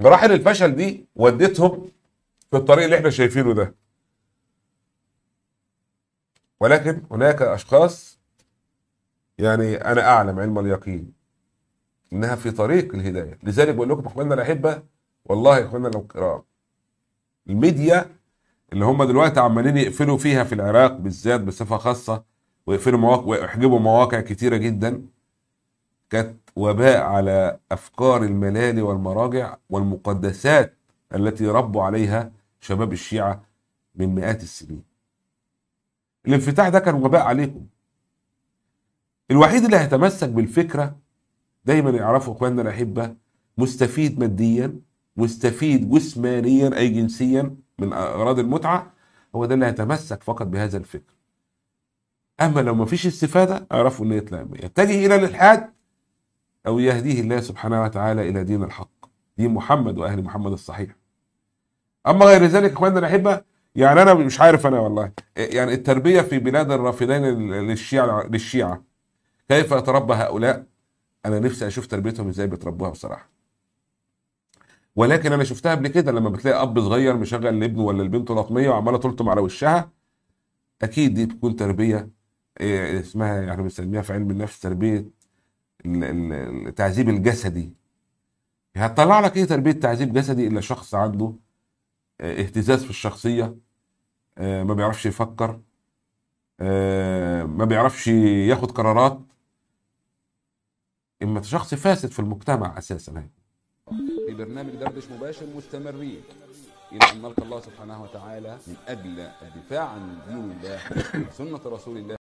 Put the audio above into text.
مراحل الفشل دي ودتهم في الطريق اللي احنا شايفينه ده ولكن هناك اشخاص يعني انا اعلم علم اليقين انها في طريق الهدايه لذلك بقول لكم اخواننا الاحبه والله اخواننا الكرام الميديا اللي هم دلوقتي عمالين يقفلوا فيها في العراق بالذات بصفه خاصه ويقفلوا مواقع ويحجبوا مواقع كتيره جدا كانت وباء على أفكار الملالي والمراجع والمقدسات التي ربوا عليها شباب الشيعة من مئات السنين الانفتاح ده كان وباء عليكم الوحيد اللي هيتمسك بالفكرة دايما يعرفوا اخواننا الأحبة مستفيد ماديا مستفيد جسمانيا أي جنسيا من أغراض المتعة هو ده اللي هيتمسك فقط بهذا الفكر أما لو ما فيش استفادة أعرفوا إنه يطلع يتجه إلى الإلحاد أو يهديه الله سبحانه وتعالى إلى دين الحق دين محمد وأهل محمد الصحيح أما غير ذلك إخواننا الأحبة يعني أنا مش عارف أنا والله يعني التربية في بلاد الرافدين للشيعة للشيعة كيف يتربى هؤلاء أنا نفسي أشوف تربيتهم إزاي بيتربوها بصراحة ولكن أنا شفتها قبل كده لما بتلاقي أب صغير مشغل لابنه ولا لبنته لطمية وعمالة تلطم على وشها أكيد دي بتكون تربية إيه، اسمها يعني بنسميها في علم النفس تربية التعذيب الجسدي هتطلع لك ايه تربيه تعذيب جسدي الا شخص عنده آه، اهتزاز في الشخصيه آه، ما بيعرفش يفكر آه، ما بيعرفش ياخد قرارات اما شخص فاسد في المجتمع اساسا هي في برنامج دردش مباشر مستمرين الى ان نلقى الله سبحانه وتعالى من اجل الدفاع عن دين الله وسنه رسول الله